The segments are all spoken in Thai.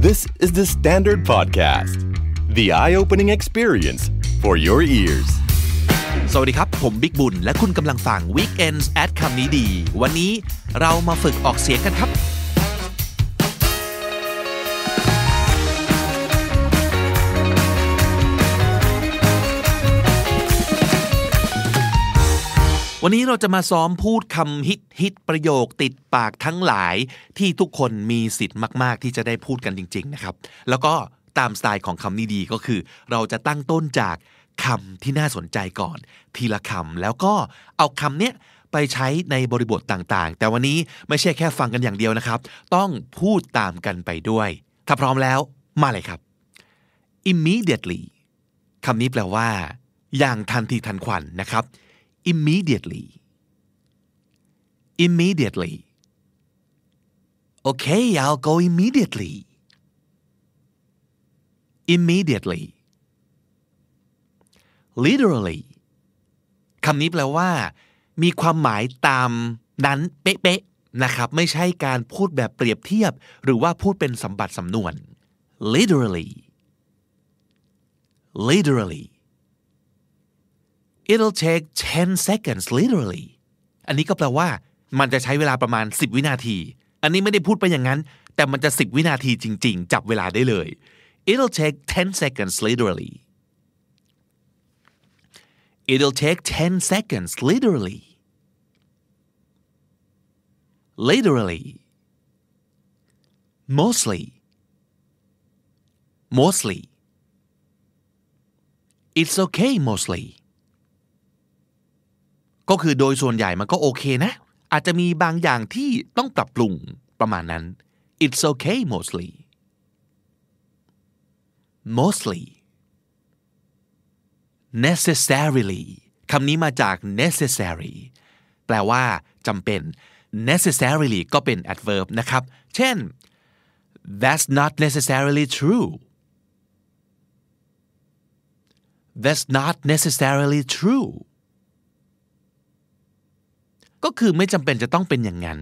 This is the Standard Podcast. The eye-opening experience for your ears. สวัสดีครับ ผมบิ๊กบุญ และคุณกำลังฟัง Weekends at คำนี้ดี วันนี้เรามาฝึกออกเสียงกันครับวันนี้เราจะมาซ้อมพูดคำฮิตฮิตประโยคติดปากทั้งหลายที่ทุกคนมีสิทธิ์มากๆ ที่จะได้พูดกันจริงๆ นะครับ แล้วก็ตามสไตล์ของคำนี้ดีก็คือ เราจะตั้งต้นจากคำที่น่าสนใจก่อน ทีละคำแล้วก็เอาคำเนี้ยไปใช้ในบริบทต่างๆ แต่วันนี้ไม่ใช่แค่ฟังกันอย่างเดียวนะครับ ต้องพูดตามกันไปด้วย ถ้าพร้อมแล้ว มาเลยครับ immediately คำนี้แปลว่า อย่างทันทีทันควันนะครับ immediately immediately okay I'll go immediately immediately literally คำนี้แปลว่า มีความหมายตามนั้นเป๊ะๆนะครับไม่ใช่การพูดแบบเปรียบเทียบ หรือว่าพูดเป็นสัมบัติสำนวน literally literally it'll take 10 seconds literally อันนี้ก็แปลว่ามันจะใช้เวลาประมาณ 10 วินาที อันนี้ไม่ได้พูดไปอย่างนั้น แต่มันจะ 10 วินาทีจริง ๆ จับเวลาได้เลย it'll take 10 seconds literally it'll take 10 seconds literally literally mostly mostly it's okay mostly ก็คือโดยส่วนใหญ่มันก็โอเคนะอาจจะมีบางอย่างที่ต้องปรับปรุงประมาณนั้น it's okay mostly mostly necessarily คำนี้มาจาก necessary แปลว่าจำเป็น necessarily ก็เป็น adverb นะครับ เช่น that's not necessarily true that's not necessarily true ก็คือไม่จำเป็นจะต้องเป็นอย่างนั้น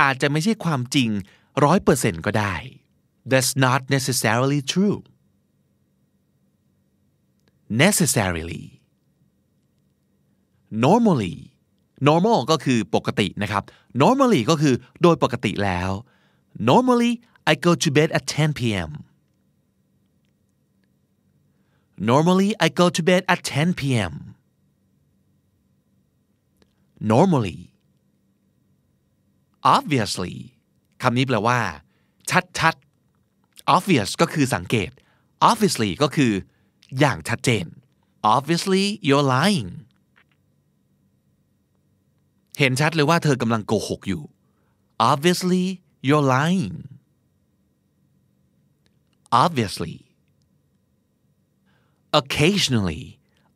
อาจจะไม่ใช่ความจริงร้อยเปอร์เซ็นก็ได้ that's not necessarily true necessarily normally normal ก็คือปกตินะครับ normally ก็คือโดยปกติแล้ว normally I go to bed at 10 p.m. normally I go to bed at 10 p.m. normally obviously คำนี้แปลว่า ชัดชัด obvious ก็คือสังเกต obviously ก็คือ อย่างชัดเจน obviously you're lying เห็นชัดเลยว่าเธอกำลังโกหกอยู่ obviously you're lying obviously occasionally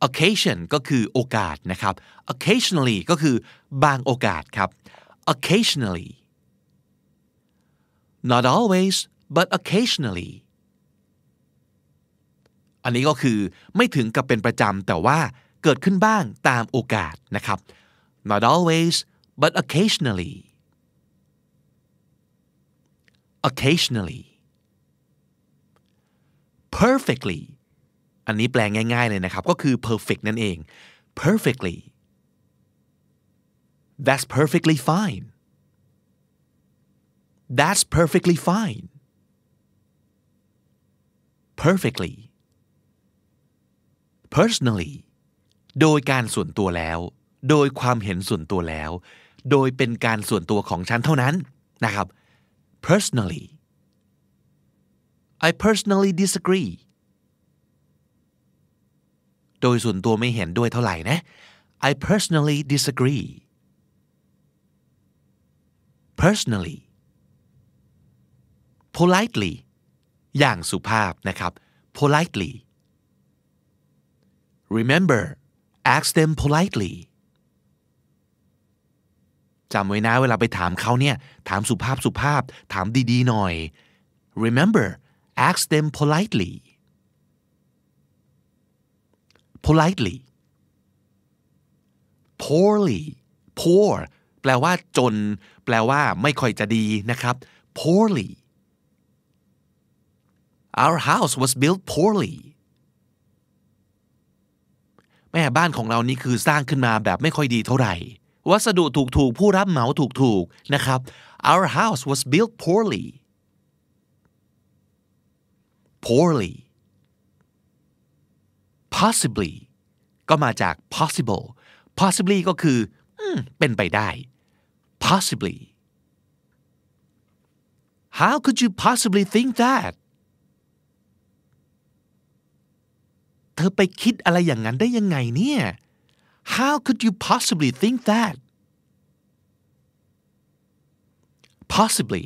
occasion ก็คือโอกาส นะครับ occasionally ก็คือบางโอกาส ครับ occasionally not always but occasionally อันนี้ก็คือ ไม่ถึงกับเป็นประจำแต่ว่าเกิดขึ้นบ้างตามโอกาส นะครับ not always but occasionally occasionally perfectly อันนี้แปลงง่ายๆเลยนะครับก็คือ perfect นั่นเอง perfectly that's perfectly fine that's perfectly fine perfectly personally โดยการส่วนตัวแล้วโดยความเห็นส่วนตัวแล้ว โดยเป็นการส่วนตัวของฉันเท่านั้นนะครับ personally I personally disagree โดยส่วนตัวไม่เห็นด้วยเท่าไหร่นะ I personally disagree personally politely อย่างสุภาพนะครับ politely remember ask them politely จำไว้นะเวลาไปถามเขาเนี่ยถามสุภาพสุภาพถามดีๆ หน่อย remember ask them politely politely poorly poor แปลว่าจน แปลว่าไม่ค่อยจะดีนะครับ poorly our house was built poorly แม่บ้านของเรานี่คือสร้างขึ้นมาแบบไม่ค่อยดีเท่าไหร่ วัสดุถูกๆ ผู้รับเหมาถูกๆ นะครับ our house was built poorly poorly possibly ก็มาจาก possible possibly ก็คือ เป็นไปได้ possibly how could you possibly think that เธอไปคิดอะไรอย่างนั้นได้ยังไงเนี่ย how could you possibly think that possibly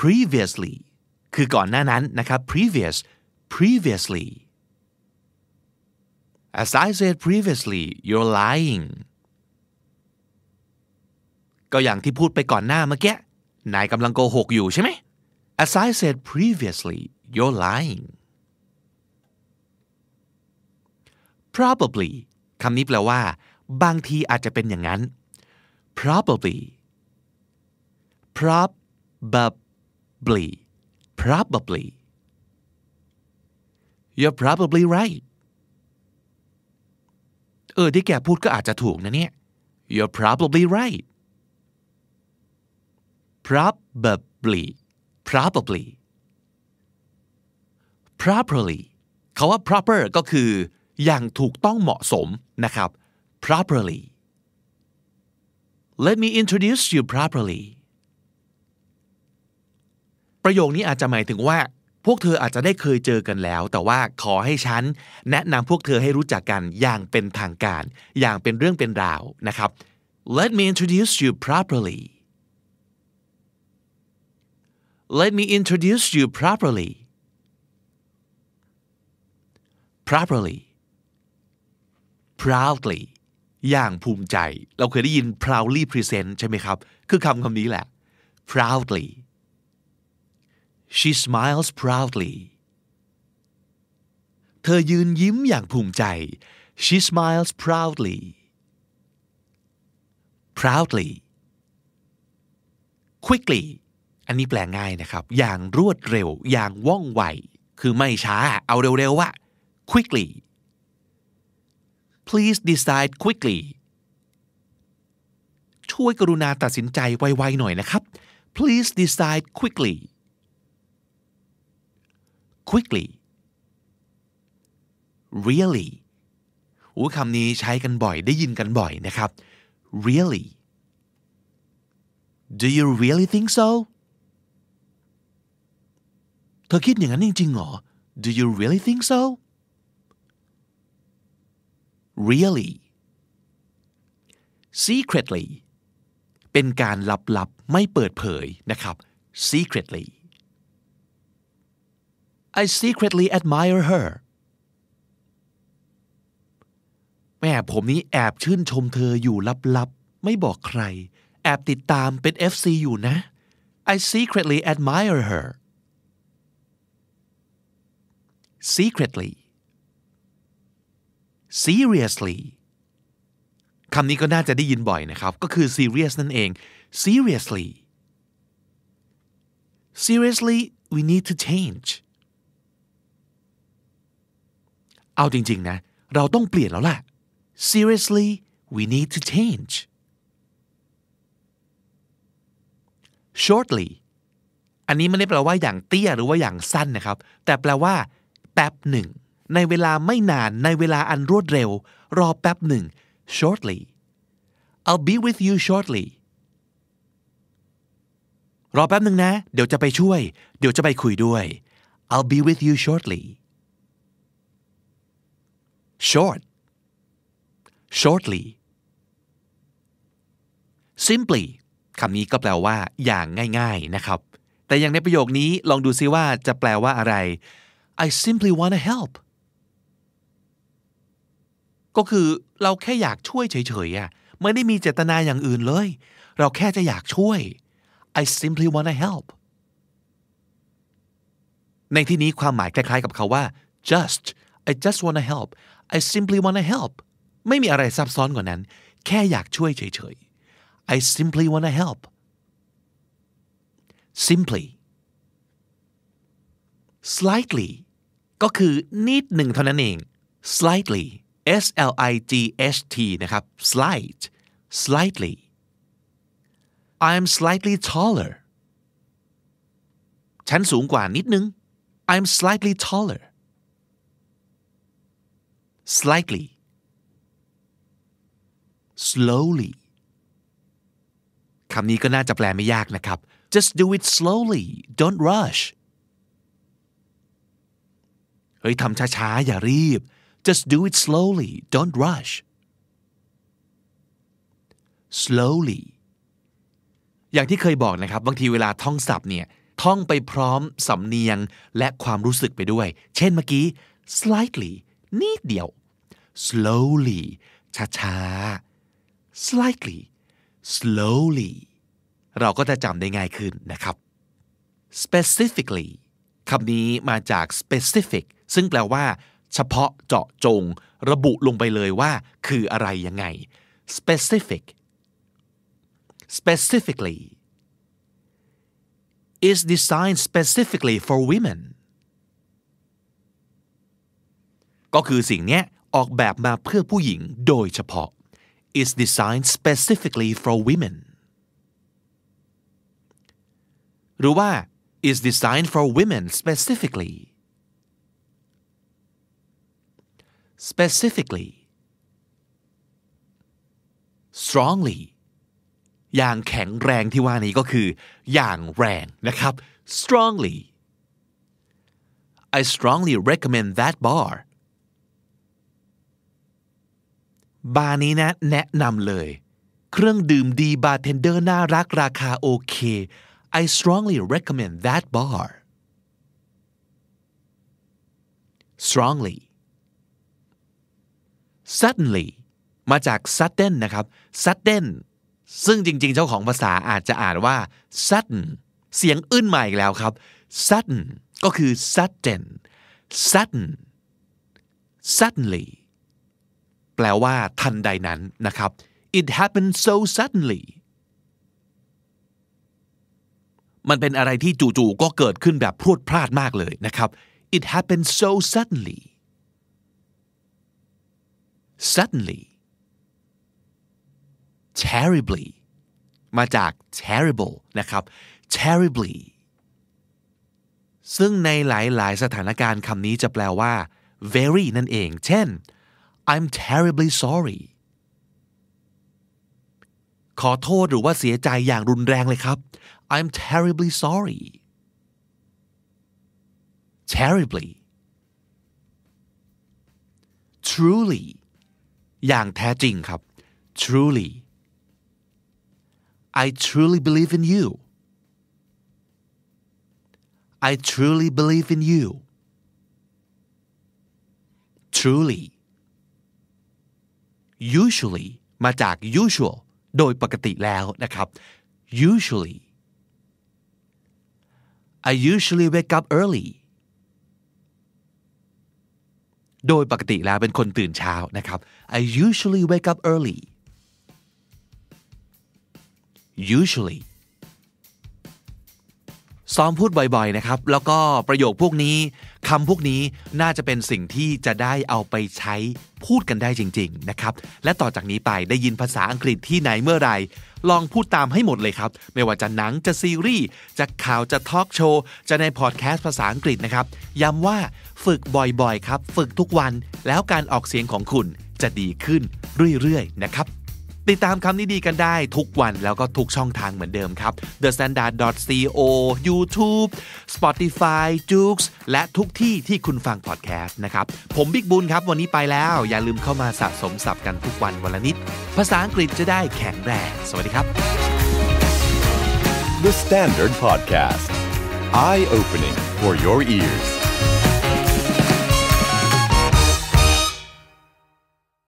previously คือก่อนหน้านั้นนะครับ previous previously as I said previously you're lying ก็อย่างที่พูดไปก่อนหน้าเมื่อกี้ นายกำลังโกหกอยู่ใช่ไหม as I said previously you're lying probably คำนี้แปลว่าบางทีอาจจะเป็นอย่างนั้น probably probably probably you're probably right เออที่แกพูดก็อาจจะถูกนะเนี่ย you're probably right probably probably properly คาว่า proper ก็คือ อย่างถูกต้องเหมาะสมนะครับ properly let me introduce you properly ประโยคนี้อาจจะหมายถึงว่าพวกเธออาจจะได้เคยเจอกันแล้ว แต่ว่าขอให้ฉันแนะนำพวกเธอให้รู้จักกันอย่างเป็นทางการ อย่างเป็นเรื่องเป็นราวนะครับ Let me introduce you properly Let me introduce you properly properly proudly อย่างภูมิใจเราเคยได้ยิน proudly present ใช่ไหมครับ คือคำคำนี้แหละ proudly she smiles proudly เธอยืนยิ้มอย่างภูมิใจ she smiles proudly proudly quickly อันนี้แปลง่ายนะครับ อย่างรวดเร็ว อย่างว่องไว คือไม่ช้า เอาเร็วๆว่ะ quickly please decide quickly ช่วยกรุณาตัดสินใจไวๆหน่อยนะครับ please decide quickly quickly really อู้คำนี้ใช้กันบ่อยได้ยินกันบ่อยนะครับ really do you really think so เธอคิดอย่างนั้นจริงๆหรอ do you really think so really secretly เป็นการลับๆไม่เปิดเผยนะครับ secretly I secretly admire her แม่ผมนี้แอบชื่นชมเธออยู่ลับๆ ไม่บอกใคร แอบติดตามเป็น FC อยู่นะ I secretly admire her secretly seriously คำนี้ก็น่าจะได้ยินบ่อยนะครับ ก็คือ serious นั่นเอง seriously seriously we need to change เอาจริงๆนะ เราต้องเปลี่ยนแล้วล่ะ seriously we need to change shortly อันนี้ไม่ได้แปลว่าอย่างเตี้ยหรือว่าอย่างสั้นนะครับ แต่แปลว่าแป๊บหนึ่ง ในเวลาไม่นานในเวลาอันรวดเร็ว รอแป๊บหนึ่ง shortly I'll be with you shortly รอแป๊บหนึ่งนะ เดี๋ยวจะไปช่วย เดี๋ยวจะไปคุยด้วย I'll be with you shortly short shortly simply คำนี้ก็แปลว่า อย่างง่ายๆนะครับ แต่อย่างในประโยคนี้ลองดูซิว่าจะแปลว่าอะไร I simply want to help ก็คือ เราแค่อยากช่วยเฉยๆอ่ะไม่ได้มีเจตนาอย่างอื่นเลย เราแค่จะอยากช่วย I simply want to help ในที่นี้ความหมายคล้ายๆกับคาว่า just I just want to help I simply wanna help ไม่มีอะไรซับซ้อนกว่านั้น แค่อยากช่วยเฉยๆ I simply wanna help simply slightly ก็คือนิดหนึ่งเท่านั้นเอง slightly s l i g h t นะครับ slight slightly I'm slightly taller ฉันสูงกว่านิดนึง I'm slightly taller slightly slowly คำนี้ก็น่าจะแปลไม่ยากนะครับ just do it slowly don't rush เฮ้ยทำช้าๆอย่ารีบ just do it slowly don't rush slowly อย่างที่เคยบอกนะครับ บางทีเวลาท่องศัพท์เนี่ยท่องไปพร้อมสำเนียงและความรู้สึกไปด้วย เช่นเมื่อกี้ slightly นิดเดียว slowly ช้าๆ slightly slowly เราก็จะจำได้ง่ายขึ้นนะครับ specifically คำนี้มาจาก specific ซึ่งแปลว่า เฉพาะเจาะจงระบุลงไปเลยว่าคืออะไรยังไง specific specifically is designed specifically for women ก็คือสิ่งนี้ออกแบบมาเพื่อผู้หญิงโดยเฉพาะ is designed specifically for women หรือว่า is designed for women specifically specifically strongly อย่างแข็งแรงที่ว่านี้ก็คืออย่างแรงนะครับ strongly I strongly recommend that bar บาร์นี้นะแนะนำเลย เครื่องดื่มดีบาร์เทนเดอร์น่ารักราคาโอเค I strongly recommend that bar strongly suddenly มาจาก sudden นะครับ sudden ซึ่งจริงๆ เจ้าของภาษาอาจจะอ่านว่า sudden เสียงอื้นม่อีกแล้วครับ sudden ก็คือ sudden sudden suddenly แปลว่าทันใดนั้นนะครับ it happened so suddenly มันเป็นอะไรที่จู่ๆ ก็เกิดขึ้นแบบพรวดพลาดมากเลยนะครับ it happened so suddenly suddenly terribly มาจาก terrible นะครับ terribly ซึ่งในหลาย ๆ สถานการณ์คำนี้จะแปลว่า very นั่นเอง เช่น I'm terribly sorry ขอโทษหรือว่าเสียใจอย่างรุนแรงเลยครับ I'm terribly sorry terribly truly อย่างแท้จริงครับ truly I truly believe in you I truly believe in you truly usually มาจาก usual โดยปกติแล้วนะครับ usually I usually wake up early โดยปกติแล้วเป็นคนตื่นเช้านะครับ I usually wake up early usually ซ้อมพูดบ่อยๆนะครับ แล้วก็ประโยคพวกนี้คำพวกนี้น่าจะเป็นสิ่งที่จะได้เอาไปใช้พูดกันได้จริง ๆนะครับ และต่อจากนี้ไปได้ยินภาษาอังกฤษที่ไหนเมื่อไหร่ ลองพูดตามให้หมดเลยครับ ไม่ว่าจะหนังจะซีรีส์ จะข่าวจะทอล์กโชว์ จะในพอดแคสต์ภาษาอังกฤษนะครับย้ำว่าฝึกบ่อยๆ ครับ ฝึกทุกวันแล้วการออกเสียงของคุณจะดีขึ้นเรื่อยๆนะครับติดตามคำนี้ดีกันได้ทุกวันแล้วก็ทุกช่องทางเหมือนเดิมครับ The Standard co YouTube Spotify j o o x และทุกที่ที่คุณฟังพอดแคสต์นะครับ ผมบิ๊กบุญครับวันนี้ไปแล้วอย่าลืมเข้ามาสะสมศัพท์กันทุกวันวันละนิดภาษาอังกฤษจะได้แข็งแรงสวัสดีครับ The Standard Podcast Eye Opening for Your Ears